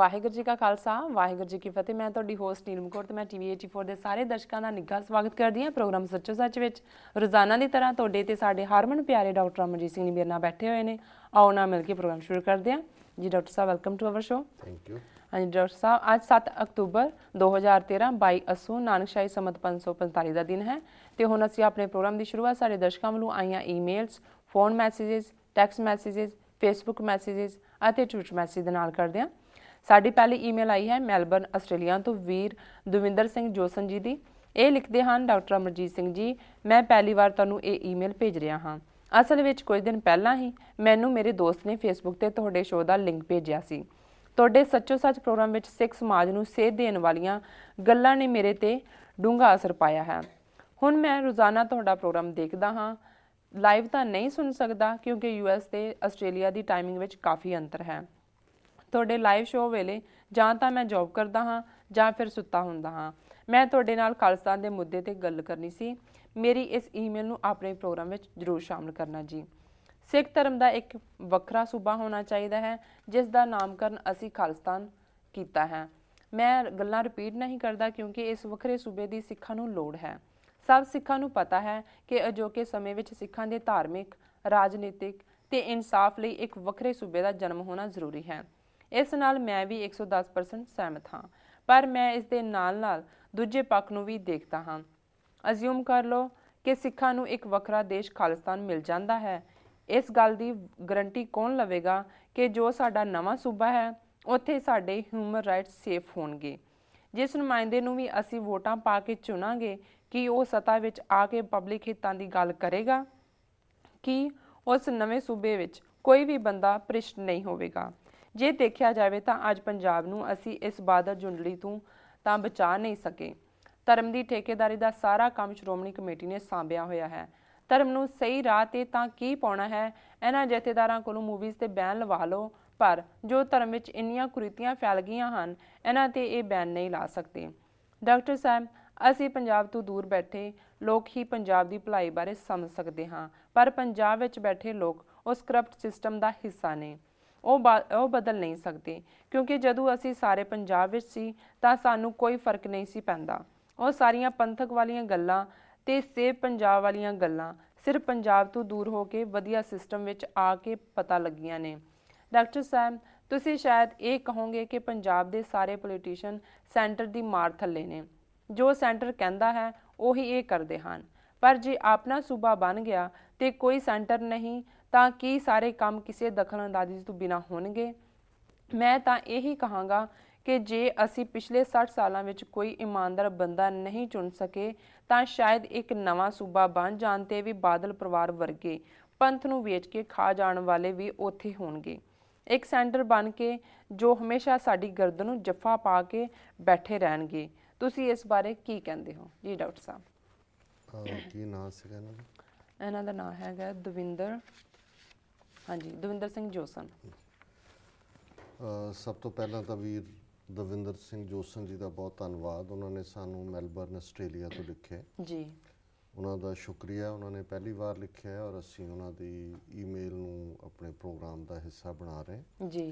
ਵਾਹਿਗੁਰੂ ਜੀ ਕਾ ਖਾਲਸਾ ਵਾਹਿਗੁਰੂ ਜੀ ਕੀ ਫਤਿਹ ਮੈਂ ਤੁਹਾਡੀ ਹੋਸਟ ਨੀਲਮ ਕੌਰ ਤੇ ਮੈਂ ਟੀਵੀ 84 ਦੇ ਸਾਰੇ ਦਰਸ਼ਕਾਂ ਦਾ ਨਿੱਘਾ ਸਵਾਗਤ ਕਰਦੀ ਹਾਂ ਪ੍ਰੋਗਰਾਮ ਸੱਚੋ ਸੱਚ ਵਿੱਚ ਰੋਜ਼ਾਨਾ ਦੀ ਤਰ੍ਹਾਂ ਤੁਹਾਡੇ ਤੇ ਸਾਡੇ ਹਰਮਨ ਪਿਆਰੇ ਡਾਕਟਰ ਅਮਰਜੀਤ ਸਿੰਘ ਜੀ ਮੇਰੇ ਨਾਲ ਬੈਠੇ ਹੋਏ ਨੇ ਆਓ ਨਾ ਮਿਲ ਕੇ ਪ੍ਰੋਗਰਾਮ ਸ਼ੁਰੂ ਕਰਦੇ ਹਾਂ ਜੀ ਡਾਕਟਰ ਸਾਹਿਬ welcome to our show thank you ਹਾਂਜੀ ਡਾਕਟਰ ਸਾਹਿਬ ਅੱਜ 7 ਅਕਤੂਬਰ 2013 ਬਾਈ ਅਸੂ ਨਾਨਕਸ਼ਾਹੀ ਸਮਤ 545 ਦਾ ਦਿਨ ਹੈ ਤੇ ਹੁਣ ਅਸੀਂ ਆਪਣੇ ਪ੍ਰੋਗਰਾਮ ਦੀ ਸ਼ੁਰੂਆਤ ਸਾਡੇ ਦਰਸ਼ਕਾਂ ਵੱਲੋਂ ਆਈਆਂ emails phone messages text messages Facebook messages ਅਤੇ ਟਵਿੱਟਰ ਮੈਸੇਜ ਦੇ ਨਾਲ ਕਰਦੇ ਹਾਂ ਸਾਡੀ ਪਹਿਲੀ ਈਮੇਲ ਆਈ ਹੈ ਮੈਲਬਨ ਆਸਟ੍ਰੇਲੀਆ ਤੋਂ ਵੀਰ ਦਵਿੰਦਰ ਸਿੰਘ ਜੋਸਨ ਜੀ ਦੀ ਇਹ ਲਿਖਦੇ ਹਨ ਡਾਕਟਰ ਅਮਰਜੀਤ ਸਿੰਘ ਜੀ ਮੈਂ ਪਹਿਲੀ ਵਾਰ ਤੁਹਾਨੂੰ ਇਹ ਈਮੇਲ ਭੇਜ ਰਿਹਾ ਹਾਂ ਅਸਲ ਵਿੱਚ ਕੁਝ ਦਿਨ ਪਹਿਲਾਂ ਹੀ ਮੈਨੂੰ ਮੇਰੇ ਦੋਸਤ ਨੇ ਫੇਸਬੁੱਕ ਤੇ ਤੁਹਾਡੇ ਸ਼ੋਅ ਦਾ ਲਿੰਕ ਭੇਜਿਆ ਸੀ ਤੁਹਾਡੇ ਸੱਚੋ ਸੱਚ ਪ੍ਰੋਗਰਾਮ ਵਿੱਚ ਸਿੱਖ ਸਮਾਜ ਨੂੰ ਸੇਧ ਦੇਣ ਵਾਲੀਆਂ ਗੱਲਾਂ ਨੇ ਮੇਰੇ ਤੇ ਡੂੰਘਾ ਅਸਰ ਪਾਇਆ ਹੈ ਹੁਣ ਮੈਂ ਰੋਜ਼ਾਨਾ ਤੁਹਾਡਾ ਪ੍ਰੋਗਰਾਮ ਦੇਖਦਾ ਹਾਂ ਲਾਈਵ ਤਾਂ ਨਹੀਂ ਸੁਣ ਸਕਦਾ ਕਿਉਂਕਿ ਯੂਐਸ ਤੇ ਆਸਟ੍ਰੇਲੀਆ ਦੀ ਟਾਈਮਿੰਗ ਵਿੱਚ ਕਾਫੀ ਅੰਤਰ ਹੈ ਤੁਹਾਡੇ ਲਾਈਵ ਸ਼ੋਅ ਵੇਲੇ ਜਾਂ ਤਾਂ ਮੈਂ ਜੌਬ ਕਰਦਾ ਹਾਂ ਜਾਂ ਫਿਰ ਸੁੱਤਾ ਹੁੰਦਾ ਹਾਂ ਮੈਂ ਤੁਹਾਡੇ ਨਾਲ ਖਾਲਸਾ ਦੇ ਮੁੱਦੇ ਤੇ ਗੱਲ ਕਰਨੀ ਸੀ ਮੇਰੀ ਇਸ ਈਮੇਲ ਨੂੰ ਆਪਣੇ ਪ੍ਰੋਗਰਾਮ ਵਿੱਚ ਜ਼ਰੂਰ ਸ਼ਾਮਲ ਕਰਨਾ ਜੀ ਸਿੱਖ ਧਰਮ ਦਾ ਇੱਕ ਵੱਖਰਾ ਸੂਬਾ ਹੋਣਾ ਚਾਹੀਦਾ ਹੈ ਜਿਸ ਦਾ ਨਾਮਕਰਨ ਅਸੀਂ ਖਾਲਸਤਾਨ ਕੀਤਾ ਹੈ ਮੈਂ ਗੱਲਾਂ ਰਿਪੀਟ ਨਹੀਂ ਕਰਦਾ ਕਿਉਂਕਿ ਇਸ ਵੱਖਰੇ ਸੂਬੇ ਦੀ ਸਿੱਖਾਂ ਨੂੰ ਲੋੜ ਹੈ ਸਭ ਸਿੱਖਾਂ ਨੂੰ ਪਤਾ ਹੈ ਕਿ ਅਜੋਕੇ ਸਮੇਂ ਵਿੱਚ ਸਿੱਖਾਂ ਦੇ ਧਾਰਮਿਕ ਰਾਜਨੀਤਿਕ ਤੇ ਇਨਸਾਫ ਲਈ ਇੱਕ ਵੱਖਰੇ ਸੂਬੇ ਦਾ ਜਨਮ ਹੋਣਾ ਜ਼ਰੂਰੀ ਹੈ ਇਸ ਨਾਲ ਮੈਂ ਵੀ 110% ਸਹਿਮਤ ਹਾਂ ਪਰ ਮੈਂ ਇਸ ਦੇ ਨਾਲ-ਨਾਲ ਦੂਜੇ ਪੱਖ ਨੂੰ ਵੀ ਦੇਖਦਾ ਹਾਂ ਅਜ਼ਿਊਮ ਕਰ ਲਓ ਕਿ ਸਿੱਖਾਂ ਨੂੰ ਇੱਕ ਵੱਖਰਾ ਦੇਸ਼ ਖਾਲਿਸਤਾਨ ਮਿਲ ਜਾਂਦਾ ਹੈ ਇਸ ਗੱਲ ਦੀ ਗਰੰਟੀ ਕੌਣ ਲਵੇਗਾ ਕਿ ਜੋ ਸਾਡਾ ਨਵਾਂ ਸੂਬਾ ਹੈ ਉੱਥੇ ਸਾਡੇ ਹਿਊਮਨ ਰਾਈਟਸ ਸੇਫ ਹੋਣਗੇ ਜਿਸ ਨੁਮਾਇੰਦੇ ਨੂੰ ਵੀ ਅਸੀਂ ਵੋਟਾਂ ਪਾ ਕੇ ਚੁਣਾਂਗੇ ਕਿ ਉਹ ਸਤਾ ਵਿੱਚ ਆ ਕੇ ਪਬਲਿਕ ਹਿੱਤਾਂ ਦੀ ਗੱਲ ਕਰੇਗਾ ਕਿ ਉਸ ਨਵੇਂ ਸੂਬੇ ਵਿੱਚ ਕੋਈ ਵੀ ਬੰਦਾ ਪ੍ਰਿਸ਼ਟ ਨਹੀਂ ਹੋਵੇਗਾ ਜੇ ਦੇਖਿਆ ਜਾਵੇ ਤਾਂ ਅੱਜ ਪੰਜਾਬ ਨੂੰ ਅਸੀਂ ਇਸ ਬਾਦਰ ਜੁੰਡਲੀ ਤੋਂ ਤਾਂ ਬਚਾ ਨਹੀਂ ਸਕੇ ਧਰਮ ਦੀ ਠੇਕੇਦਾਰੀ ਦਾ ਸਾਰਾ ਕੰਮ ਸ਼੍ਰੋਮਣੀ ਕਮੇਟੀ ਨੇ ਸਾਂਭਿਆ ਹੋਇਆ ਹੈ ਧਰਮ ਨੂੰ ਸਹੀ ਰਾਹ ਤੇ ਤਾਂ ਕੀ ਪਾਉਣਾ ਹੈ ਇਹਨਾਂ ਜਥੇਦਾਰਾਂ ਕੋਲੋਂ ਮੂਵੀਜ਼ ਤੇ ਬੈਨ ਲਵਾ ਲਓ ਪਰ ਜੋ ਧਰਮ ਵਿੱਚ ਇੰਨੀਆਂ ਕੁਰੀਤੀਆਂ ਫੈਲ ਗਈਆਂ ਹਨ ਇਹਨਾਂ ਤੇ ਇਹ ਬੈਨ ਨਹੀਂ ਲਾ ਸਕਦੇ ਡਾਕਟਰ ਸਾਹਿਬ ਅਸੀਂ ਪੰਜਾਬ ਤੋਂ ਦੂਰ ਬੈਠੇ ਲੋਕ ਹੀ ਪੰਜਾਬ ਦੀ ਭਲਾਈ ਬਾਰੇ ਸਮਝ ਸਕਦੇ ਹਾਂ ਪਰ ਪੰਜਾਬ ਵਿੱਚ ਬੈਠੇ ਲੋਕ ਉਸ ਕਰਪਟ ਸਿਸਟਮ ਦਾ ਹਿੱਸਾ ਨੇ ਉਹ ਉਹ ਬਦਲ ਨਹੀਂ ਸਕਦੇ ਕਿਉਂਕਿ ਜਦੋਂ ਅਸੀਂ ਸਾਰੇ ਪੰਜਾਬ ਵਿੱਚ ਸੀ ਤਾਂ ਸਾਨੂੰ ਕੋਈ ਫਰਕ ਨਹੀਂ ਸੀ ਪੈਂਦਾ ਉਹ ਸਾਰੀਆਂ ਪੰਥਕ ਵਾਲੀਆਂ ਗੱਲਾਂ ਤੇ ਸੇ ਪੰਜਾਬ ਵਾਲੀਆਂ ਗੱਲਾਂ ਸਿਰਫ ਪੰਜਾਬ ਤੋਂ ਦੂਰ ਹੋ ਕੇ ਵਧੀਆ ਸਿਸਟਮ ਵਿੱਚ ਆ ਕੇ ਪਤਾ ਲੱਗੀਆਂ ਨੇ ਡਾਕਟਰ ਸਾਹਿਬ ਤੁਸੀਂ ਸ਼ਾਇਦ ਇਹ ਕਹੋਗੇ ਕਿ ਪੰਜਾਬ ਦੇ ਸਾਰੇ ਪੋਲੀਟੀਸ਼ੀਅਨ ਸੈਂਟਰ ਦੀ ਮਾਰ ਥੱਲੇ ਨੇ ਜੋ ਸੈਂਟਰ ਕਹਿੰਦਾ ਹੈ ਉਹੀ ਇਹ ਕਰਦੇ ਹਨ ਪਰ ਜੇ ਆਪਣਾ ਸੂਬਾ ਬਣ ਗਿਆ ਤੇ ਕੋਈ ਸੈਂਟਰ ਨਹੀਂ ਤਾਂ ਕਿ ਸਾਰੇ ਕੰਮ ਕਿਸੇ ਦਖਲਅੰਦਾਜ਼ੀ ਤੋਂ ਬਿਨਾ ਹੋਣਗੇ ਮੈਂ ਤਾਂ ਇਹੀ ਕਹਾਂਗਾ ਕਿ ਜੇ ਅਸੀਂ ਪਿਛਲੇ 60 ਸਾਲਾਂ ਵਿੱਚ ਕੋਈ ਇਮਾਨਦਾਰ ਬੰਦਾ ਨਹੀਂ ਚੁਣ ਸਕੇ ਤਾਂ ਸ਼ਾਇਦ ਇੱਕ ਨਵਾਂ ਸੂਬਾ ਬਣ ਜਾਣ ਤੇ ਵੀ ਬਾਦਲ ਪਰਿਵਾਰ ਵਰਗੇ ਪੰਥ ਨੂੰ ਵੇਚ ਕੇ ਖਾ ਜਾਣ ਵਾਲੇ ਵੀ ਉੱਥੇ ਹੋਣਗੇ ਇੱਕ ਸੈਂਟਰ ਬਣ ਕੇ ਜੋ ਹਮੇਸ਼ਾ ਸਾਡੀ ਗਰਦਨ ਨੂੰ ਜੱਫਾ ਪਾ ਕੇ ਬੈਠੇ ਰਹਿਣਗੇ ਤੁਸੀਂ ਇਸ ਬਾਰੇ ਕੀ ਕਹਿੰਦੇ ਹੋ ਜੀ ਡਾਕਟਰ ਸਾਹਿਬ ਕੀ ਨਾਮ ਸੀ ਇਹਨਾਂ ਦਾ ਨਾਮ ਹੈਗਾ ਦਵਿੰਦਰ ਹਾਂਜੀ ਦਵਿੰਦਰ ਸਿੰਘ ਜੋਸਨ ਸਭ ਤੋਂ ਪਹਿਲਾਂ ਤਾਂ ਵੀਰ ਦਵਿੰਦਰ ਸਿੰਘ ਜੋਸਨ ਜੀ ਦਾ ਬਹੁਤ ਧੰਨਵਾਦ ਉਹਨਾਂ ਨੇ ਸਾਨੂੰ ਮੈਲਬਰਨ ਆਸਟ੍ਰੇਲੀਆ ਤੋਂ ਲਿਖਿਆ ਜੀ ਉਹਨਾਂ ਦਾ ਸ਼ੁਕਰੀਆ ਉਹਨਾਂ ਨੇ ਪਹਿਲੀ ਵਾਰ ਲਿਖਿਆ ਹੈ ਔਰ ਅਸੀਂ ਉਹਨਾਂ ਦੀ ਈਮੇਲ ਨੂੰ ਆਪਣੇ ਪ੍ਰੋਗਰਾਮ ਦਾ ਹਿੱਸਾ ਬਣਾ ਰਹੇ ਜੀ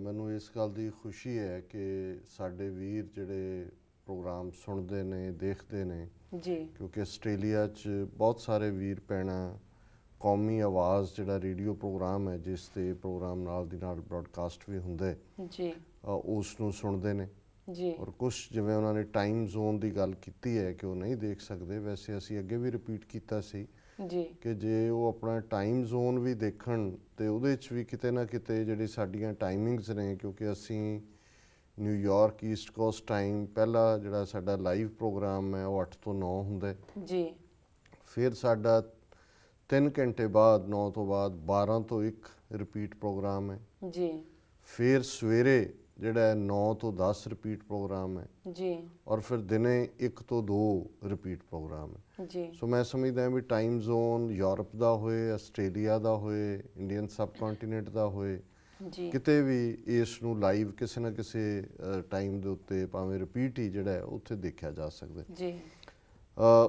ਮੈਨੂੰ ਇਸ ਗੱਲ ਦੀ ਖੁਸ਼ੀ ਹੈ ਕਿ ਸਾਡੇ ਵੀਰ ਜਿਹੜੇ ਪ੍ਰੋਗਰਾਮ ਸੁਣਦੇ ਨੇ ਦੇਖਦੇ ਨੇ ਜੀ ਕਿਉਂਕਿ ਆਸਟ੍ਰੇਲੀਆ 'ਚ ਬਹੁਤ ਸਾਰੇ ਵੀਰ ਪੈਣਾ ਕੌਮੀ ਆਵਾਜ਼ ਜਿਹੜਾ ਰੇਡੀਓ ਪ੍ਰੋਗਰਾਮ ਹੈ ਜਿਸ ਤੇ ਪ੍ਰੋਗਰਾਮ ਨਾਲ ਦੀ ਨਾਲ ਬ੍ਰਾਡਕਾਸਟ ਵੀ ਹੁੰਦੇ ਜੀ ਉਸ ਨੂੰ ਸੁਣਦੇ ਨੇ ਜੀ ਔਰ ਕੁਝ ਜਿਵੇਂ ਉਹਨਾਂ ਨੇ ਟਾਈਮ ਜ਼ੋਨ ਦੀ ਗੱਲ ਕੀਤੀ ਹੈ ਕਿ ਉਹ ਨਹੀਂ ਦੇਖ ਸਕਦੇ ਵੈਸੇ ਅਸੀਂ ਅੱਗੇ ਵੀ ਰਿਪੀਟ ਕੀਤਾ ਸੀ ਜੀ ਕਿ ਜੇ ਉਹ ਆਪਣਾ ਟਾਈਮ ਜ਼ੋਨ ਵੀ ਦੇਖਣ ਤੇ ਉਹਦੇ ਵਿੱਚ ਵੀ ਕਿਤੇ ਨਾ ਕਿਤੇ ਜਿਹੜੀ ਸਾਡੀਆਂ ਟਾਈਮਿੰਗਸ ਨੇ ਕਿਉਂਕਿ ਅਸੀਂ ਨਿਊਯਾਰਕ ਈਸਟ ਕੋਸਟ ਟਾਈਮ ਪਹਿਲਾ ਜਿਹੜਾ ਸਾਡਾ ਲਾਈਵ ਪ੍ਰੋਗਰਾਮ ਹੈ ਉਹ 8 ਤੋਂ 9 ਹੁੰਦਾ ਜੀ ਫਿਰ ਸਾਡਾ 3 ਘੰਟੇ ਬਾਅਦ 9 ਤੋਂ ਬਾਅਦ 12 ਤੋਂ 1 ਰਿਪੀਟ ਪ੍ਰੋਗਰਾਮ ਹੈ ਜੀ ਫਿਰ ਸਵੇਰੇ ਜਿਹੜਾ ਹੈ 9 ਤੋਂ 10 ਰਿਪੀਟ ਪ੍ਰੋਗਰਾਮ ਹੈ ਜੀ ਔਰ ਫਿਰ ਦਿਨੇ 1 ਤੋਂ 2 ਰਿਪੀਟ ਪ੍ਰੋਗਰਾਮ ਹੈ ਜੀ ਸੋ ਮੈਂ ਸਮਝਦਾ ਹਾਂ ਵੀ ਟਾਈਮ ਜ਼ੋਨ ਯੂਰਪ ਦਾ ਹੋਏ ਆਸਟ੍ਰੇਲੀਆ ਦਾ ਹੋਏ ਇੰਡੀਅਨ ਸਬ ਕੰਟੀਨੈਂਟ ਦਾ ਹੋਏ ਜੀ ਕਿਤੇ ਵੀ ਇਸ ਨੂੰ ਲਾਈਵ ਕਿਸੇ ਨਾ ਕਿਸੇ ਟਾਈਮ ਦੇ ਉੱਤੇ ਭਾਵੇਂ ਰਿਪੀਟ ਹੀ ਜਿਹੜਾ ਹੈ ਉੱਥੇ ਦੇਖਿਆ ਜਾ ਸਕਦਾ ਜੀ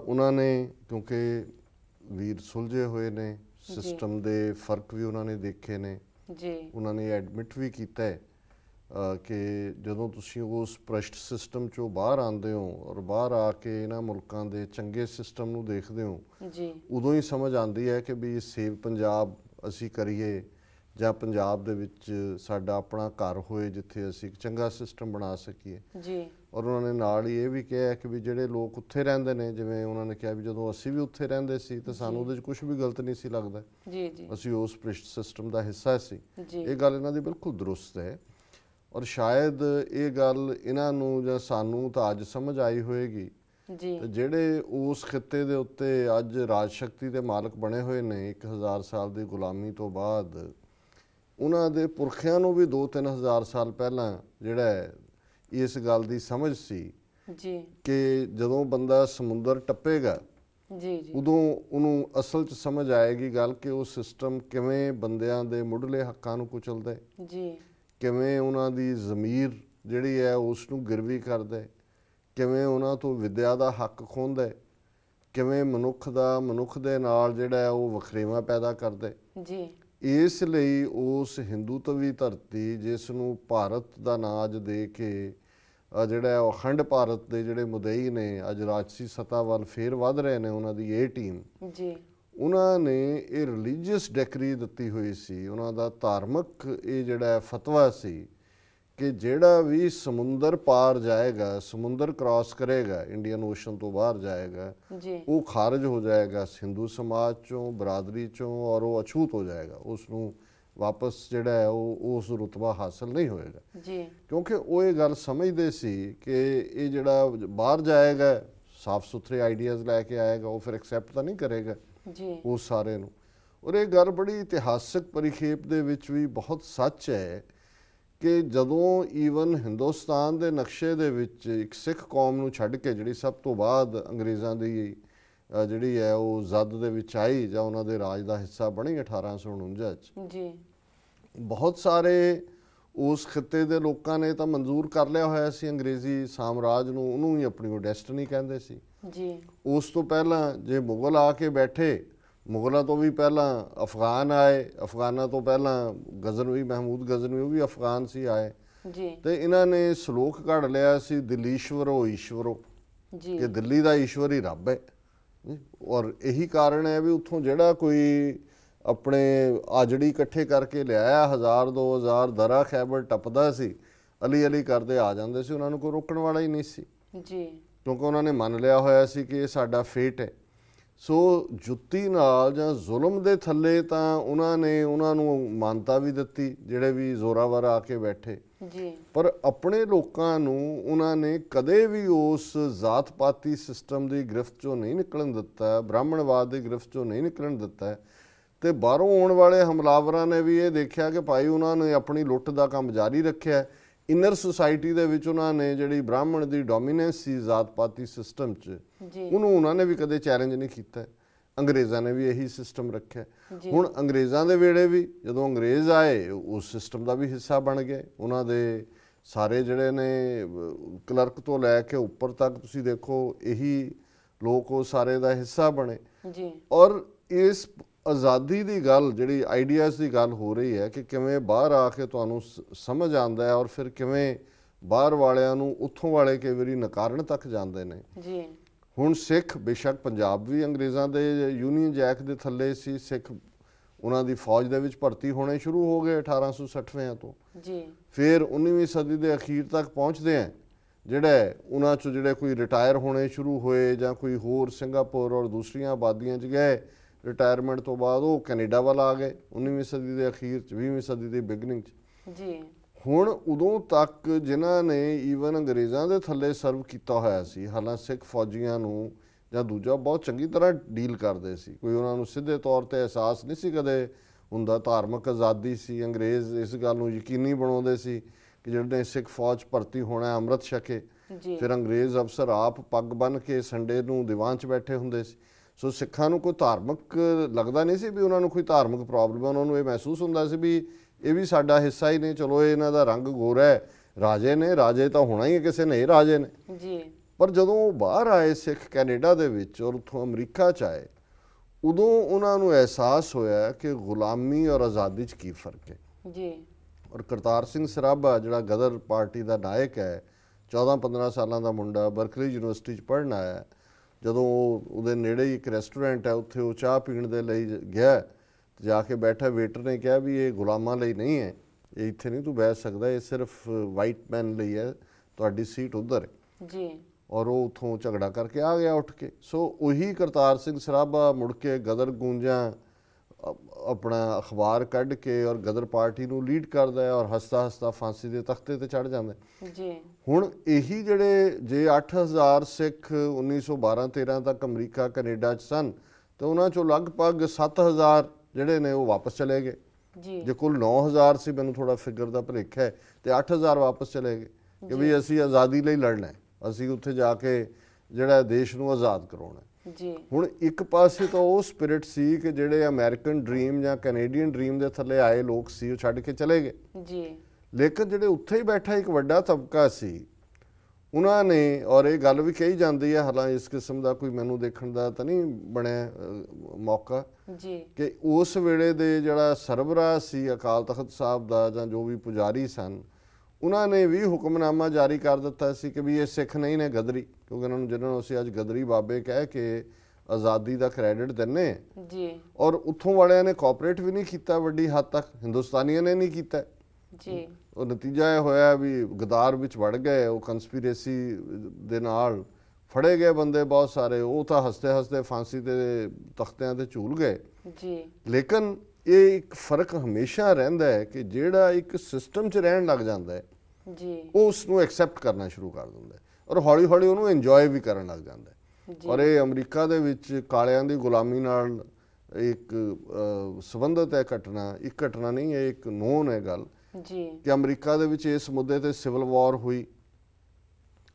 ਉਹਨਾਂ ਨੇ ਕਿਉਂਕਿ ਵੀਰ ਸੁਲਝੇ ਹੋਏ ਨੇ ਸਿਸਟਮ ਦੇ ਫਰਕ ਵੀ ਉਹਨਾਂ ਨੇ ਦੇਖੇ ਨੇ ਜੀ ਉਹਨਾਂ ਨੇ ਐਡਮਿਟ ਵੀ ਕੀਤਾ ਹੈ ਕਿ ਜਦੋਂ ਤੁਸੀਂ ਉਸ ਪ੍ਰਸ਼ਟ ਸਿਸਟਮ ਚੋਂ ਬਾਹਰ ਆਉਂਦੇ ਹੋ ਔਰ ਬਾਹਰ ਆ ਕੇ ਇਹਨਾਂ ਮੁਲਕਾਂ ਦੇ ਚੰਗੇ ਸਿਸਟਮ ਨੂੰ ਦੇਖਦੇ ਹੋ ਜੀ ਉਦੋਂ ਹੀ ਸਮਝ ਆਉਂਦੀ ਹੈ ਕਿ ਵੀ ਸੇਵ ਪੰਜਾਬ ਅਸੀਂ ਕਰੀਏ ਜਾਂ ਪੰਜਾਬ ਦੇ ਵਿੱਚ ਸਾਡਾ ਆਪਣਾ ਘਰ ਹੋਏ ਜਿੱਥੇ ਅਸੀਂ ਇੱਕ ਚੰਗਾ ਸਿਸਟਮ ਬਣਾ ਸਕੀਏ ਜੀ ਔਰ ਉਹਨਾਂ ਨੇ ਨਾਲ ਹੀ ਇਹ ਵੀ ਕਿਹਾ ਕਿ ਵੀ ਜਿਹੜੇ ਲੋਕ ਉੱਥੇ ਰਹਿੰਦੇ ਨੇ ਜਿਵੇਂ ਉਹਨਾਂ ਨੇ ਕਿਹਾ ਵੀ ਜਦੋਂ ਅਸੀਂ ਵੀ ਉੱਥੇ ਰਹਿੰਦੇ ਸੀ ਤਾਂ ਸਾਨੂੰ ਉਹਦੇ ਵਿੱਚ ਕੁਝ ਵੀ ਗਲਤ ਨਹੀਂ ਸੀ ਲੱਗਦਾ ਜੀ ਜੀ ਅਸੀਂ ਉਸ ਪ੍ਰਿਸ਼ਟ ਸਿਸਟਮ ਦਾ ਹਿੱਸਾ ਸੀ ਇਹ ਗੱਲ ਇਹਨਾਂ ਦੀ ਬਿਲਕੁਲ ਦਰੁਸਤ ਹੈ ਔਰ ਸ਼ਾਇਦ ਇਹ ਗੱਲ ਇਹਨਾਂ ਨੂੰ ਜਾਂ ਸਾਨੂੰ ਤਾਂ ਅੱਜ ਸਮਝ ਆਈ ਹੋਏਗੀ ਜੀ ਜਿਹੜੇ ਉਸ ਖਿੱਤੇ ਦੇ ਉੱਤੇ ਅੱਜ ਰਾਜ ਸ਼ਕਤੀ ਦੇ ਮਾਲਕ ਬਣੇ ਹੋਏ ਨੇ 1000 ਸਾਲ ਦੀ ਗੁਲਾਮੀ ਤੋਂ ਬਾਅਦ ਉਹਨਾਂ ਦੇ ਪੁਰਖਿਆਂ ਨੂੰ ਵੀ 2-3000 ਸਾਲ ਪਹਿਲਾਂ ਜਿਹੜਾ ਇਸ ਗੱਲ ਦੀ ਸਮਝ ਸੀ ਜੀ ਕਿ ਜਦੋਂ ਬੰਦਾ ਸਮੁੰਦਰ ਟੱਪੇਗਾ ਜੀ ਜੀ ਉਦੋਂ ਉਹਨੂੰ ਅਸਲ 'ਚ ਸਮਝ ਆਏਗੀ ਗੱਲ ਕਿ ਉਹ ਸਿਸਟਮ ਕਿਵੇਂ ਬੰਦਿਆਂ ਦੇ ਮੁੱਢਲੇ ਹੱਕਾਂ ਨੂੰ ਕੁਚਲਦਾ ਹੈ ਜੀ ਕਿਵੇਂ ਉਹਨਾਂ ਦੀ ਜ਼ਮੀਰ ਜਿਹੜੀ ਹੈ ਉਸ ਨੂੰ ਗਿਰਵੀ ਕਰਦਾ ਹੈ ਕਿਵੇਂ ਉਹਨਾਂ ਤੋਂ ਵਿਦਿਆ ਦਾ ਹੱਕ ਖੋਹਦਾ ਹੈ ਕਿਵੇਂ ਮਨੁੱਖ ਦਾ ਮਨੁੱਖ ਦੇ ਨਾਲ ਜਿਹੜਾ ਉਹ ਵਖਰੇਵਾ ਪੈਦਾ ਕਰਦਾ ਹੈ ਜੀ ਇਸ ਲਈ ਉਸ ਹਿੰਦੂਤਵੀ ਧਰਤੀ ਜਿਸ ਨੂੰ ਭਾਰਤ ਦਾ ਨਾਜ ਦੇ ਕੇ ਜਿਹੜਾ ਉਹ ਅਖੰਡ ਭਾਰਤ ਦੇ ਜਿਹੜੇ ਮੁਦਈ ਨੇ ਅਜ ਰਾਜਸੀ ਸਤਾ ਵੱਲ ਫੇਰ ਵਧ ਰਹੇ ਨੇ ਉਹਨਾਂ ਦੀ ਇਹ ਟੀਮ ਜੀ ਉਹਨਾਂ ਨੇ ਇਹ ਰਿਲੀਜੀਅਸ ਡੈਕਰੀ ਦਿੱਤੀ ਹੋਈ ਸੀ ਉਹਨਾਂ ਦਾ ਧਾਰਮਿਕ ਇਹ ਜਿਹੜਾ ਫਤਵਾ ਸੀ ਕਿ ਜਿਹੜਾ ਵੀ ਸਮੁੰਦਰ ਪਾਰ ਜਾਏਗਾ ਸਮੁੰਦਰ ਕ੍ਰਾਸ ਕਰੇਗਾ ਇੰਡੀਅਨ ਓਸ਼ਨ ਤੋਂ ਬਾਹਰ ਜਾਏਗਾ ਉਹ ਖਾਰਜ ਹੋ ਜਾਏਗਾ ਹਿੰਦੂ ਸਮਾਜ ਚੋਂ ਬਰਾਦਰੀ ਚੋਂ ਔਰ ਉਹ ਅਛੂਤ ਹੋ ਜਾਏਗਾ ਉਸ ਨੂੰ ਵਾਪਸ ਜਿਹੜਾ ਹੈ ਉਹ ਉਸ ਰਤਬਾ ਹਾਸਲ ਨਹੀਂ ਹੋਏਗਾ ਜੀ ਕਿਉਂਕਿ ਉਹ ਇਹ ਗੱਲ ਸਮਝਦੇ ਸੀ ਕਿ ਇਹ ਜਿਹੜਾ ਬਾਹਰ ਜਾਏਗਾ ਸਾਫ ਸੁਥਰੇ ਆਈਡੀਆਜ਼ ਲੈ ਕੇ ਆਏਗਾ ਉਹ ਫਿਰ ਐਕਸੈਪਟ ਤਾਂ ਨਹੀਂ ਕਰੇਗਾ ਜੀ ਉਹ ਸਾਰੇ ਨੂੰ ਔਰ ਇਹ ਗੱਲ ਬੜੀ ਇਤਿਹਾਸਕ ਪਰਿਖੇਪ ਦੇ ਵਿੱਚ ਵੀ ਬਹੁਤ ਸੱਚ ਹੈ ਕਿ ਜਦੋਂ ਈਵਨ ਹਿੰਦੁਸਤਾਨ ਦੇ ਨਕਸ਼ੇ ਦੇ ਵਿੱਚ ਇੱਕ ਸਿੱਖ ਕੌਮ ਨੂੰ ਛੱਡ ਕੇ ਜਿਹੜੀ ਸਭ ਤੋਂ ਬਾਅਦ ਅੰਗਰੇਜ਼ਾਂ ਦੀ ਜਿਹੜੀ ਹੈ ਉਹ ਜ਼ੱਦ ਦੇ ਵਿੱਚ ਆਈ ਜਾਂ ਉਹਨਾਂ ਦੇ ਰਾਜ ਦਾ ਹਿੱਸਾ ਬਣੀ 1849 ਚ ਜੀ ਬਹੁਤ ਸਾਰੇ ਉਸ ਖਿੱਤੇ ਦੇ ਲੋਕਾਂ ਨੇ ਤਾਂ ਮਨਜ਼ੂਰ ਕਰ ਲਿਆ ਹੋਇਆ ਸੀ ਅੰਗਰੇਜ਼ੀ ਸਾਮਰਾਜ ਨੂੰ ਉਹਨੂੰ ਹੀ ਆਪਣੀ ਡੈਸਟਨੀ ਕਹਿੰਦੇ ਸੀ ਜੀ ਉਸ ਤੋਂ ਪਹਿਲਾਂ ਜੇ ਮੁਗਲ ਆ ਕੇ ਬੈਠੇ ਮੁਗਲਾਂ ਤੋਂ ਵੀ ਪਹਿਲਾਂ ਅਫਗਾਨ ਆਏ ਅਫਗਾਨਾਂ ਤੋਂ ਪਹਿਲਾਂ ਗਜ਼ਨਵੀ ਮਹਿਮੂਦ ਗਜ਼ਨਵੀ ਉਹ ਵੀ ਅਫਗਾਨ ਸੀ ਆਏ ਜੀ ਤੇ ਇਹਨਾਂ ਨੇ ਸ਼ਲੋਕ ਘੜ ਲਿਆ ਸੀ ਦਿੱਲੀਸ਼ਵਰੋ ਈਸ਼ਵਰੋ ਜੀ ਕਿ ਦਿੱਲੀ ਦਾ ਈਸ਼ਵਰ ਹੀ ਰੱਬ ਹੈ ਔਰ ਇਹੀ ਕਾਰਨ ਹੈ ਵੀ ਉੱਥੋਂ ਜਿਹੜਾ ਕੋਈ ਆਪਣੇ ਆਜੜੀ ਇਕੱਠੇ ਕਰਕੇ ਲਿਆਇਆ 1000 2000 ਦਰਾ ਖੈਬਰ ਟੱਪਦਾ ਸੀ ਅਲੀ ਅਲੀ ਕਰਦੇ ਆ ਜਾਂਦੇ ਸੀ ਉਹਨਾਂ ਨੂੰ ਕੋਈ ਰੋਕਣ ਵਾਲਾ ਹੀ ਨਹੀਂ ਸੀ ਜੀ ਕਿਉਂਕਿ ਉਹਨਾਂ ਨੇ ਮੰਨ ਲਿਆ ਹੋਇਆ ਸੀ ਕਿ ਇਹ ਸਾਡਾ ਫੇਟ ਹੈ ਸੋ ਜੁੱਤੀ ਨਾਲ ਜਾਂ ਜ਼ੁਲਮ ਦੇ ਥੱਲੇ ਤਾਂ ਉਹਨਾਂ ਨੇ ਉਹਨਾਂ ਨੂੰ ਮਾਨਤਾ ਵੀ ਦਿੱਤੀ ਜਿਹੜੇ ਵੀ ਜ਼ੋਰਾਵਰ ਆ ਕੇ ਬੈਠੇ ਜੀ ਪਰ ਆਪਣੇ ਲੋਕਾਂ ਨੂੰ ਉਹਨਾਂ ਨੇ ਕਦੇ ਵੀ ਉਸ ਜ਼ਾਤ ਪਾਤੀ ਸਿਸਟਮ ਦੀ ਗ੍ਰਿਫਤ ਚੋਂ ਨਹੀਂ ਨਿਕਲਣ ਦਿੱਤਾ ਬ੍ਰਾਹਮਣਵਾਦ ਦੀ ਗ੍ਰਿਫਤ ਚੋਂ ਨਹੀਂ ਨਿਕਲਣ ਦਿੱਤਾ ਤੇ ਬਾਹਰੋਂ ਆਉਣ ਵਾਲੇ ਹਮਲਾਵਰਾਂ ਨੇ ਵੀ ਇਹ ਦੇਖਿਆ ਕਿ ਭਾਈ ਉਹਨਾਂ ਨੇ ਆਪਣੀ ਲੁੱਟ ਦਾ ਕੰਮ ਜਾਰੀ ਰੱਖਿਆ ਇਨਰ ਸੁਸਾਇਟੀ ਦੇ ਵਿੱਚ ਉਹਨਾਂ ਨੇ ਜਿਹੜੀ ਬ੍ਰਾਹਮਣ ਦੀ ਡੋਮੀਨੈਂਸ ਸੀ ਜਾਤ-ਪਾਤੀ ਸਿਸਟਮ 'ਚ ਉਹਨੂੰ ਉਹਨਾਂ ਨੇ ਵੀ ਕਦੇ ਚੈਲੰਜ ਨਹੀਂ ਕੀਤਾ ਅੰਗਰੇਜ਼ਾਂ ਨੇ ਵੀ ਇਹੀ ਸਿਸਟਮ ਰੱਖਿਆ ਹੁਣ ਅੰਗਰੇਜ਼ਾਂ ਦੇ ਵੇਲੇ ਵੀ ਜਦੋਂ ਅੰਗਰੇਜ਼ ਆਏ ਉਸ ਸਿਸਟਮ ਦਾ ਵੀ ਹਿੱਸਾ ਬਣ ਗਏ ਉਹਨਾਂ ਦੇ ਸਾਰੇ ਜਿਹੜੇ ਨੇ ਕਲਰਕ ਤੋਂ ਲੈ ਕੇ ਉੱਪਰ ਤੱਕ ਤੁਸੀਂ ਦੇਖੋ ਇਹੀ ਲੋਕ ਉਹ ਸਾਰੇ ਦਾ ਹਿੱਸਾ ਬਣੇ ਜੀ ਔਰ ਇਸ ਆਜ਼ਾਦੀ ਦੀ ਗੱਲ ਜਿਹੜੀ ਆਈਡੀਆਜ਼ ਦੀ ਗੱਲ ਹੋ ਰਹੀ ਹੈ ਕਿ ਕਿਵੇਂ ਬਾਹਰ ਆ ਕੇ ਤੁਹਾਨੂੰ ਸਮਝ ਆਉਂਦਾ ਹੈ ਔਰ ਫਿਰ ਕਿਵੇਂ ਬਾਹਰ ਵਾਲਿਆਂ ਨੂੰ ਉੱਥੋਂ ਵਾਲੇ ਕਈ ਵਾਰੀ ਨਕਾਰਨ ਤੱਕ ਜਾਂਦੇ ਨੇ ਜੀ ਹੁਣ ਸਿੱਖ ਬੇਸ਼ੱਕ ਪੰਜਾਬ ਵੀ ਅੰਗਰੇਜ਼ਾਂ ਦੇ ਯੂਨੀਅਨ ਜੈਕ ਦੇ ਥੱਲੇ ਸੀ ਸਿੱਖ ਉਹਨਾਂ ਦੀ ਫੌਜ ਦੇ ਵਿੱਚ ਭਰਤੀ ਹੋਣੇ ਸ਼ੁਰੂ ਹੋ ਗਏ 1860ਵਿਆਂ ਤੋਂ ਜੀ ਫਿਰ 19ਵੀਂ ਸਦੀ ਦੇ ਅਖੀਰ ਤੱਕ ਪਹੁੰਚਦੇ ਆ ਜਿਹੜਾ ਉਹਨਾਂ ਚੋਂ ਜਿਹੜੇ ਕੋਈ ਰਿਟਾਇਰ ਹੋਣੇ ਸ਼ੁਰੂ ਹੋਏ ਜਾਂ ਕੋਈ ਹੋਰ ਸਿੰਗਾਪੁਰ ਔਰ ਦੂਸਰੀਆਂ ਆਬਾਦੀਆਂ 'ਚ ਗਏ ਰਿਟਾਇਰਮੈਂਟ ਤੋਂ ਬਾਅਦ ਉਹ ਕੈਨੇਡਾ ਵੱਲ ਆ ਗਏ 19ਵੀਂ ਸਦੀ ਦੇ ਅਖੀਰ ਚ 20ਵੀਂ ਸਦੀ ਦੇ ਬਿਗਨਿੰਗ ਚ ਜੀ ਹੁਣ ਉਦੋਂ ਤੱਕ ਜਿਨ੍ਹਾਂ ਨੇ ਈਵਨ ਅੰਗਰੇਜ਼ਾਂ ਦੇ ਥੱਲੇ ਸਰਵ ਕੀਤਾ ਹੋਇਆ ਸੀ ਹਾਲਾਂ ਸਿੱਖ ਫੌਜੀਆਂ ਨੂੰ ਜਾਂ ਦੂਜਾ ਬਹੁਤ ਚੰਗੀ ਤਰ੍ਹਾਂ ਡੀਲ ਕਰਦੇ ਸੀ ਕੋਈ ਉਹਨਾਂ ਨੂੰ ਸਿੱਧੇ ਤੌਰ ਤੇ ਅਹਿਸਾਸ ਨਹੀਂ ਸੀ ਕਦੇ ਹੁੰਦਾ ਧਾਰਮਿਕ ਆਜ਼ਾਦੀ ਸੀ ਅੰਗਰੇਜ਼ ਇਸ ਗੱਲ ਨੂੰ ਯਕੀਨੀ ਬਣਾਉਂਦੇ ਸੀ ਕਿ ਜਿਹੜੇ ਸਿੱਖ ਫੌਜ ਭਰਤੀ ਹੋਣਾ ਅੰਮ੍ਰਿਤ ਛਕੇ ਫਿਰ ਅੰਗਰੇਜ਼ ਅਫਸਰ ਆਪ ਪੱਗ ਬੰਨ ਕੇ ਸੰਡੇ ਨੂੰ ਦੀਵਾਨ 'ਚ ਬੈਠੇ ਹੁੰਦੇ ਸੀ ਸੋ ਸਿੱਖਾਂ ਨੂੰ ਕੋਈ ਧਾਰਮਿਕ ਲੱਗਦਾ ਨਹੀਂ ਸੀ ਵੀ ਉਹਨਾਂ ਨੂੰ ਕੋਈ ਧਾਰਮਿਕ ਪ੍ਰੋਬਲਮ ਹੈ ਉਹਨਾਂ ਨੂੰ ਇਹ ਮਹਿਸੂਸ ਹੁੰਦਾ ਸੀ ਵੀ ਇਹ ਵੀ ਸਾਡਾ ਹਿੱਸਾ ਹੀ ਨੇ ਚਲੋ ਇਹਨਾਂ ਦਾ ਰੰਗ ਗੋਰਾ ਹੈ ਰਾਜੇ ਨੇ ਰਾਜੇ ਤਾਂ ਹੋਣਾ ਹੀ ਹੈ ਕਿਸੇ ਨੇ ਰਾਜੇ ਨੇ ਜੀ ਪਰ ਜਦੋਂ ਉਹ ਬਾਹਰ ਆਏ ਸਿੱਖ ਕੈਨੇਡਾ ਦੇ ਵਿੱਚ ਔਰ ਉਥੋਂ ਅਮਰੀਕਾ ਚ ਆਏ ਉਦੋਂ ਉਹਨਾਂ ਨੂੰ ਅਹਿਸਾਸ ਹੋਇਆ ਕਿ ਗੁਲਾਮੀ ਔਰ ਆਜ਼ਾਦੀ 'ਚ ਕੀ ਫਰਕ ਹੈ ਜੀ ਔਰ ਕਰਤਾਰ ਸਿੰਘ ਸਰਾਭਾ ਜਿਹੜਾ ਗਦਰ ਪਾਰਟੀ ਦਾ ਨਾਇਕ ਹੈ 14 15 ਸਾਲਾਂ ਦਾ ਮੁੰਡਾ ਬਰਕਲੀ ਯੂਨੀਵਰਸਿਟੀ 'ਚ ਪੜਨ ਆਇਆ ਜਦੋਂ ਉਹਦੇ ਨੇੜੇ ਹੀ ਇੱਕ ਰੈਸਟੋਰੈਂਟ ਹੈ ਉੱਥੇ ਉਹ ਚਾਹ ਪੀਣ ਦੇ ਲਈ ਗਿਆ ਜਾ ਕੇ ਬੈਠਾ ਵੇਟਰ ਨੇ ਕਿਹਾ ਵੀ ਇਹ ਗੁਲਾਮਾਂ ਲਈ ਨਹੀਂ ਹੈ ਇਹ ਇੱਥੇ ਨਹੀਂ ਤੂੰ ਬੈਠ ਸਕਦਾ ਇਹ ਸਿਰਫ ਵਾਈਟ ਮੈਨ ਲਈ ਹੈ ਤੁਹਾਡੀ ਸੀਟ ਉਧਰ ਹੈ ਜੀ ਔਰ ਉਹ ਉਥੋਂ ਝਗੜਾ ਕਰਕੇ ਆ ਗਿਆ ਉੱਠ ਕੇ ਸੋ ਉਹੀ ਕਰਤਾਰ ਸਿੰਘ ਸਰਾਭਾ ਮੁੜ ਕੇ ਗਦਰ ਗੂੰਜਾਂ ਆਪਣਾ ਅਖਬਾਰ ਕੱਢ ਕੇ ਔਰ ਗਦਰ ਪਾਰਟੀ ਨੂੰ ਲੀਡ ਕਰਦਾ ਹੈ ਔਰ ਹਸਤਾ ਹਸਤਾ ਫਾਂਸੀ ਦੇ ਤਖਤੇ ਤੇ ਚੜ ਜਾਂਦਾ ਹੈ ਜੀ ਹੁਣ ਇਹੀ ਜਿਹੜੇ ਜੇ 8000 ਸਿੱਖ 1912-13 ਤੱਕ ਅਮਰੀਕਾ ਕੈਨੇਡਾ 'ਚ ਸਨ ਤਾਂ ਉਹਨਾਂ 'ਚੋਂ ਲਗਭਗ 7000 ਜਿਹੜੇ ਨੇ ਉਹ ਵਾਪਸ ਚਲੇ ਗਏ ਜੀ ਜੇ ਕੁੱਲ 9000 ਸੀ ਮੈਨੂੰ ਥੋੜਾ ਫਿਗਰ ਦਾ ਭਰੇਖ ਹੈ ਤੇ 8000 ਵਾਪਸ ਚਲੇ ਗਏ ਕਿ ਵੀ ਅਸੀਂ ਆਜ਼ਾਦੀ ਲਈ ਲੜਨਾ ਹੈ ਅਸੀਂ ਉੱਥੇ ਜਾ ਕੇ ਜਿਹੜਾ ਦੇਸ਼ ਨੂੰ ਆਜ਼ਾਦ ਕਰਾਉਣਾ ਜੀ ਹੁਣ ਇੱਕ ਪਾਸੇ ਤਾਂ ਉਹ ਸਪਿਰਿਟ ਸੀ ਕਿ ਜਿਹੜੇ ਅਮਰੀਕਨ ਡ੍ਰੀਮ ਜਾਂ ਕੈਨੇਡੀਅਨ ਡ੍ਰੀਮ ਦੇ ਥੱਲੇ ਆਏ ਲੋਕ ਸੀ ਉਹ ਛੱਡ ਕੇ ਚਲੇ ਗਏ ਜੀ ਲੇਕਿਨ ਜਿਹੜੇ ਉੱਥੇ ਹੀ ਬੈਠਾ ਇੱਕ ਵੱਡਾ ਤਬਕਾ ਸੀ ਉਹਨਾਂ ਨੇ ਔਰ ਇਹ ਗੱਲ ਵੀ ਕਹੀ ਜਾਂਦੀ ਹੈ ਹਾਲਾਂ ਇਸ ਕਿਸਮ ਦਾ ਕੋਈ ਮੈਨੂੰ ਦੇਖਣ ਦਾ ਤਾਂ ਨਹੀਂ ਬਣਿਆ ਮੌਕਾ ਜੀ ਕਿ ਉਸ ਵੇਲੇ ਦੇ ਜਿਹੜਾ ਸਰਬਰਾ ਸੀ ਅਕਾਲ ਤਖਤ ਸਾਹਿਬ ਦਾ ਜਾਂ ਜੋ ਵੀ ਪੁਜਾਰੀ ਸਨ ਉਹਨਾਂ ਨੇ ਵੀ ਹੁਕਮਨਾਮਾ ਜਾਰੀ ਕਰ ਦਿੱਤਾ ਸੀ ਕਿ ਵੀ ਇਹ ਸਿੱਖ ਨਹੀਂ ਨੇ ਗਦਰੀ ਕਿਉਂਕਿ ਉਹਨਾਂ ਨੂੰ ਜਿਹਨਾਂ ਨੂੰ ਅਸੀਂ ਅੱਜ ਗਦਰੀ ਬਾਬੇ ਕਹਿ ਕੇ ਆਜ਼ਾਦੀ ਦਾ ਕ੍ਰੈਡਿਟ ਦਿੰਨੇ ਜੀ ਔਰ ਉੱਥੋਂ ਵਾਲਿਆਂ ਨੇ ਕੋਆਪਰੇਟ ਵੀ ਨਹੀਂ ਕੀਤਾ ਵੱਡੀ ਹੱਦ ਤੱਕ ਹਿੰਦੁਸਤਾਨੀਆਂ ਨੇ ਨਹੀਂ ਕੀਤਾ ਜੀ ਉਹ ਨਤੀਜਾ ਇਹ ਹੋਇਆ ਵੀ ਗਦਾਰ ਵਿੱਚ ਵੜ ਗਏ ਉਹ ਕਨਸਪੀਰੇਸੀ ਦੇ ਨਾਲ ਫੜੇ ਗਏ ਬੰਦੇ ਬਹੁਤ ਸਾਰੇ ਉਹ ਤਾਂ ਹੱਸਦੇ ਹੱਸਦੇ ਫਾਂਸੀ ਦੇ ਤਖਤਿਆਂ ਤੇ ਝੂਲ ਗਏ ਜੀ ਲੇਕਿਨ ਇਹ ਇੱਕ ਫਰਕ ਹਮੇਸ਼ਾ ਰਹਿੰਦਾ ਹੈ ਕਿ ਜਿਹੜਾ ਇੱਕ ਸਿਸਟਮ 'ਚ ਰਹਿਣ ਲੱਗ ਜਾਂਦਾ ਹੈ ਜੀ ਉਹ ਉਸ ਨੂੰ ਐਕਸੈਪਟ ਕਰਨਾ ਸ਼ੁਰੂ ਕਰ ਦਿੰਦਾ ਹੈ ਔਰ ਹੌਲੀ ਹੌਲੀ ਉਹਨੂੰ ਇੰਜੋਏ ਵੀ ਕਰਨ ਲੱਗ ਜਾਂਦਾ ਹੈ ਔਰ ਇਹ ਅਮਰੀਕਾ ਦੇ ਵਿੱਚ ਕਾਲਿਆਂ ਦੀ ਗੁਲਾਮੀ ਨਾਲ ਇੱਕ ਸਬੰਧਤ ਹੈ ਘਟਨਾ ਇੱਕ ਘਟਨਾ ਨਹੀਂ ਇਹ ਇੱਕ ਨੋਨ ਹੈ ਗੱਲ ਜੀ ਕਿ ਅਮਰੀਕਾ ਦੇ ਵਿੱਚ ਇਸ ਮੁੱਦੇ ਤੇ ਸਿਵਲ ਵਾਰ ਹੋਈ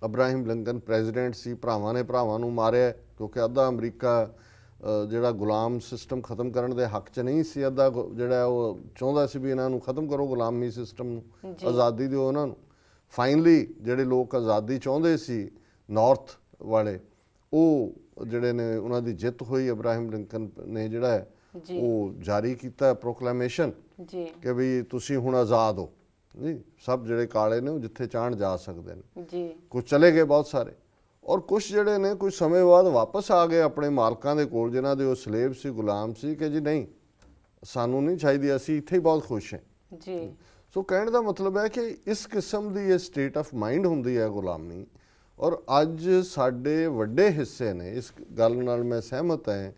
ਅਬਰਾਹਿਮ ਲਿੰਕਨ ਪ੍ਰੈਜ਼ੀਡੈਂਟ ਸੀ ਭਰਾਵਾਂ ਨੇ ਭਰਾਵਾਂ ਨੂੰ ਮਾਰਿਆ ਕਿਉਂਕਿ ਅੱਧਾ ਅਮਰੀਕਾ ਜਿਹੜਾ ਗੁਲਾਮ ਸਿਸਟਮ ਖਤਮ ਕਰਨ ਦੇ ਹੱਕ 'ਚ ਨਹੀਂ ਸੀ ਅੱਦਾ ਜਿਹੜਾ ਉਹ ਚਾਹੁੰਦਾ ਸੀ ਵੀ ਇਹਨਾਂ ਨੂੰ ਖਤਮ ਕਰੋ ਗੁਲਾਮੀ ਸਿਸਟਮ ਨੂੰ ਆਜ਼ਾਦੀ ਦਿਓ ਉਹਨਾਂ ਨੂੰ ਫਾਈਨਲੀ ਜਿਹੜੇ ਲੋਕ ਆਜ਼ਾਦੀ ਚਾਹੁੰਦੇ ਸੀ ਨਾਰਥ ਵਾਲੇ ਉਹ ਜਿਹੜੇ ਨੇ ਉਹਨਾਂ ਦੀ ਜਿੱਤ ਹੋਈ ਅਬਰਾਹਿਮ ਲਿੰਕਨ ਨੇ ਜਿਹੜਾ ਹੈ ਉਹ ਜਾਰੀ ਕੀਤਾ ਪ੍ਰੋਕਲੇਮੇਸ਼ਨ ਜੀ ਕਿ ਵੀ ਤੁਸੀਂ ਹੁਣ ਆਜ਼ਾਦ ਹੋ ਜੀ ਸਭ ਜਿਹੜੇ ਕਾਲੇ ਨੇ ਉਹ ਜਿੱਥੇ ਚਾਹਣ ਜਾ ਸਕਦੇ ਨੇ ਜੀ ਕੁਝ ਚਲੇ ਗਏ ਬਹੁਤ ਸਾਰੇ ਔਰ ਕੁਝ ਜਿਹੜੇ ਨੇ ਕੁਝ ਸਮੇਂ ਬਾਅਦ ਵਾਪਸ ਆ ਗਏ ਆਪਣੇ ਮਾਲਕਾਂ ਦੇ ਕੋਲ ਜਿਨ੍ਹਾਂ ਦੇ ਉਹ ਸਲੇਵ ਸੀ ਗੁਲਾਮ ਸੀ ਕਿ ਜੀ ਨਹੀਂ ਸਾਨੂੰ ਨਹੀਂ ਚਾਹੀਦੀ ਅਸੀਂ ਇੱਥੇ ਹੀ ਬਹੁਤ ਖੁਸ਼ ਹਾਂ ਜੀ ਸੋ ਕਹਿਣ ਦਾ ਮਤਲਬ ਹੈ ਕਿ ਇਸ ਕਿਸਮ ਦੀ ਇਹ ਸਟੇਟ ਆਫ ਮਾਈਂਡ ਹੁੰਦੀ ਹੈ ਗੁਲਾਮੀ ਔਰ ਅੱਜ ਸਾਡੇ ਵੱਡੇ ਹਿੱਸੇ ਨੇ ਇਸ ਗੱਲ ਨਾਲ ਮੈਂ ਸਹਿਮਤ ਹਾਂ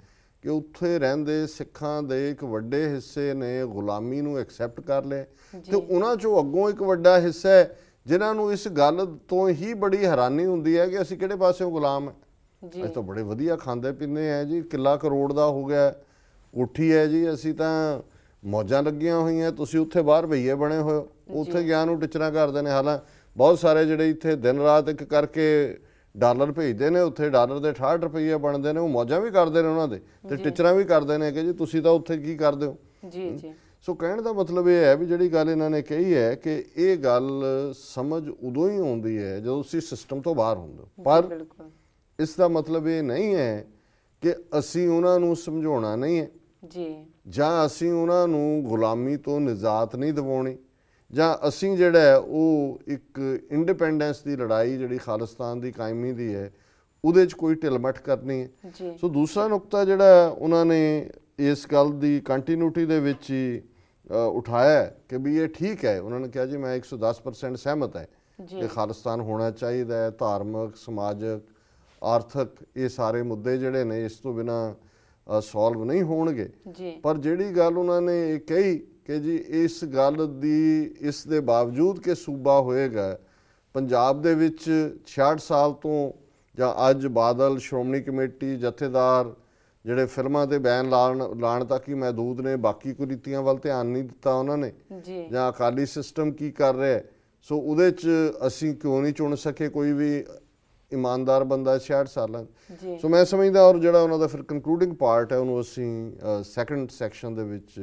ਕਿ ਉੱਥੇ ਰਹਿੰਦੇ ਸਿੱਖਾਂ ਦੇ ਇੱਕ ਵੱਡੇ ਹਿੱਸੇ ਨੇ ਗੁਲਾਮੀ ਨੂੰ ਐਕਸੈਪਟ ਕਰ ਲਿਆ ਤੇ ਉਹਨਾਂ ਚੋਂ ਅੱਗੋਂ ਇੱਕ ਵੱਡਾ ਹਿੱਸਾ ਹੈ ਜਿਨ੍ਹਾਂ ਨੂੰ ਇਸ ਗੱਲ ਤੋਂ ਹੀ ਬੜੀ ਹੈਰਾਨੀ ਹੁੰਦੀ ਹੈ ਕਿ ਅਸੀਂ ਕਿਹੜੇ ਪਾਸੇ ਗੁਲਾਮ ਹੈ ਜੀ ਅਸੀਂ ਤਾਂ ਬੜੇ ਵਧੀਆ ਖਾਂਦੇ ਪੀਂਦੇ ਆ ਜੀ ਕਿੱਲਾ ਕਰੋੜ ਦਾ ਹੋ ਗਿਆ ਕੋਠੀ ਹੈ ਜੀ ਅਸੀਂ ਤਾਂ ਮੌਜਾਂ ਲੱਗੀਆਂ ਹੋਈਆਂ ਤੁਸੀਂ ਉੱਥੇ ਬਾਹਰ ਭਈਏ ਬਣੇ ਹੋਏ ਉੱਥੇ ਗਿਆਨ ਨੂੰ ਟਿਚਰਾ ਕਰਦੇ ਨੇ ਹਾਲਾਂ ਬਹੁਤ ਸਾਰੇ ਜਿਹੜੇ ਇੱਥੇ ਦਿਨ ਰਾਤ ਇੱਕ ਕਰਕੇ ਡਾਲਰ ਭੇਜਦੇ ਨੇ ਉੱਥੇ ਡਾਲਰ ਦੇ 68 ਰੁਪਏ ਬਣਦੇ ਨੇ ਉਹ ਮੌਜਾਂ ਵੀ ਕਰਦੇ ਨੇ ਉਹਨਾਂ ਦੇ ਤੇ ਟਿਚਰਾਂ ਵੀ ਕਰਦੇ ਨੇ ਕਿ ਜੀ ਤੁਸੀਂ ਤਾਂ ਉੱਥੇ ਕੀ ਕਰਦੇ ਹੋ ਜੀ ਜੀ ਸੋ ਕਹਿਣ ਦਾ ਮਤਲਬ ਇਹ ਹੈ ਵੀ ਜਿਹੜੀ ਗੱਲ ਇਹਨਾਂ ਨੇ ਕਹੀ ਹੈ ਕਿ ਇਹ ਗੱਲ ਸਮਝ ਉਦੋਂ ਹੀ ਆਉਂਦੀ ਹੈ ਜਦੋਂ ਤੁਸੀਂ ਸਿਸਟਮ ਤੋਂ ਬਾਹਰ ਹੁੰਦੇ ਹੋ ਪਰ ਇਸ ਦਾ ਮਤਲਬ ਇਹ ਨਹੀਂ ਹੈ ਕਿ ਅਸੀਂ ਉਹਨਾਂ ਨੂੰ ਸਮਝਾਉਣਾ ਨਹੀਂ ਹੈ ਜੀ ਜਾਂ ਅਸੀਂ ਉਹਨਾਂ ਨੂੰ ਗੁਲਾਮੀ ਤੋਂ ਨਿਜਾਤ ਨਹੀਂ ਦਿਵਾਉਣੀ ਜਾਂ ਅਸੀਂ ਜਿਹੜਾ ਉਹ ਇੱਕ ਇੰਡੀਪੈਂਡੈਂਸ ਦੀ ਲੜਾਈ ਜਿਹੜੀ ਖਾਲਿਸਤਾਨ ਦੀ ਕਾਇਮੀ ਦੀ ਹੈ ਉਹਦੇ 'ਚ ਕੋਈ ਢਿਲਮਟ ਕਰਨੀ ਹੈ ਸੋ ਦੂਸਰਾ ਨੁਕਤਾ ਜਿਹੜਾ ਉਹਨਾਂ ਨੇ ਇਸ ਗੱਲ ਦੀ ਕੰਟੀਨਿਊਟੀ ਦੇ ਵਿੱਚ ਹੀ ਉਠਾਇਆ ਕਿ ਵੀ ਇਹ ਠੀਕ ਹੈ ਉਹਨਾਂ ਨੇ ਕਿਹਾ ਜੀ ਮੈਂ 110% ਸਹਿਮਤ ਹੈ ਕਿ ਖਾਲਿਸਤਾਨ ਹੋਣਾ ਚਾਹੀਦਾ ਹੈ ਧਾਰਮਿਕ ਸਮਾਜਿਕ ਆਰਥਿਕ ਇਹ ਸਾਰੇ ਮੁੱਦੇ ਜਿਹੜੇ ਨੇ ਇਸ ਤੋਂ ਬਿਨਾ ਸੋਲਵ ਨਹੀਂ ਹੋਣਗੇ ਪਰ ਜਿਹੜੀ ਗੱਲ ਉਹਨਾਂ ਨੇ ਇਹ ਕਹੀ ਕਿ ਜੀ ਇਸ ਗੱਲ ਦੀ ਇਸ ਦੇ ਬਾਵਜੂਦ ਕਿ ਸੂਬਾ ਹੋਏਗਾ ਪੰਜਾਬ ਦੇ ਵਿੱਚ 66 ਸਾਲ ਤੋਂ ਜਾਂ ਅੱਜ ਬਾਦਲ ਸ਼੍ਰੋਮਣੀ ਕਮੇਟੀ ਜਥੇਦਾਰ ਜਿਹੜੇ ਫਿਲਮਾਂ ਤੇ ਬੈਨ ਲਾਣ ਲਾਣ ਤੱਕ ਹੀ ਮਹਦੂਦ ਨੇ ਬਾਕੀ ਕੁਰੀਤੀਆਂ ਵੱਲ ਧਿਆਨ ਨਹੀਂ ਦਿੱਤਾ ਉਹਨਾਂ ਨੇ ਜੀ ਜਾਂ ਅਕਾਲੀ ਸਿਸਟਮ ਕੀ ਕਰ ਰਿਹਾ ਸੋ ਉਹਦੇ 'ਚ ਅਸੀਂ ਕਿਉਂ ਨਹੀਂ ਚੁਣ ਸਕੇ ਕੋਈ ਵੀ ਇਮਾਨਦਾਰ ਬੰਦਾ 66 ਸਾਲਾਂ ਸੋ ਮੈਂ ਸਮਝਦਾ ਔਰ ਜਿਹੜਾ ਉਹਨਾਂ ਦਾ ਫਿਰ ਕਨਕਲੂਡਿੰਗ ਪਾਰਟ ਹੈ ਉਹਨੂੰ ਅਸੀਂ ਸੈਕੰਡ ਸੈਕਸ਼ਨ ਦੇ ਵਿੱਚ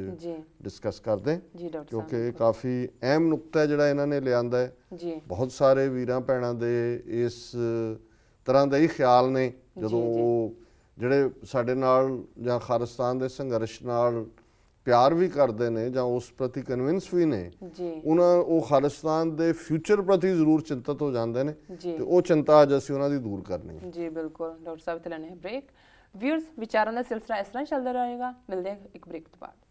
ਡਿਸਕਸ ਕਰਦੇ ਕਿਉਂਕਿ ਇਹ ਕਾਫੀ ਅਹਿਮ ਨੁਕਤਾ ਹੈ ਜਿਹੜਾ ਇਹਨਾਂ ਨੇ ਲਿਆਂਦਾ ਹੈ ਜੀ ਬਹੁਤ ਸਾਰੇ ਵੀਰਾਂ ਭੈਣਾਂ ਦੇ ਇਸ ਤਰ੍ਹਾਂ ਦਾ ਹੀ ਖਿਆਲ ਨੇ ਜਦੋਂ ਉਹ ਜਿਹੜੇ ਸਾਡੇ ਨਾਲ ਜਾਂ ਖਾਲਿਸਤਾਨ ਦੇ ਸੰਘਰਸ਼ ਨਾਲ ਪਿਆਰ ਵੀ ਕਰਦੇ ਨੇ ਜਾਂ ਉਸ ਪ੍ਰਤੀ ਕਨਵਿੰਸ ਵੀ ਨੇ ਜੀ ਉਹਨਾਂ ਉਹ ਖਾਲਿਸਤਾਨ ਦੇ ਫਿਊਚਰ ਪ੍ਰਤੀ ਜ਼ਰੂਰ ਚਿੰਤਤ ਹੋ ਜਾਂਦੇ ਨੇ ਤੇ ਉਹ ਚਿੰਤਾ ਅੱਜ ਅਸੀਂ ਉਹਨਾਂ ਦੀ ਦੂਰ ਕਰਨੀ ਹੈ ਜੀ ਬਿਲਕੁਲ ਡਾਕਟਰ ਸਾਹਿਬ ਤੇ ਲੈਣੇ ਬ੍ਰੇਕ ਵੀਅਰਸ ਵਿਚਾਰਾਂ ਦਾ ਸਿਲਸਿਲਾ ਇਸ ਤਰ੍ਹਾਂ ਚੱਲਦਾ ਰਹੇਗਾ ਮਿਲਦੇ ਇੱਕ ਬ੍ਰੇਕ ਤੋਂ ਬਾਅਦ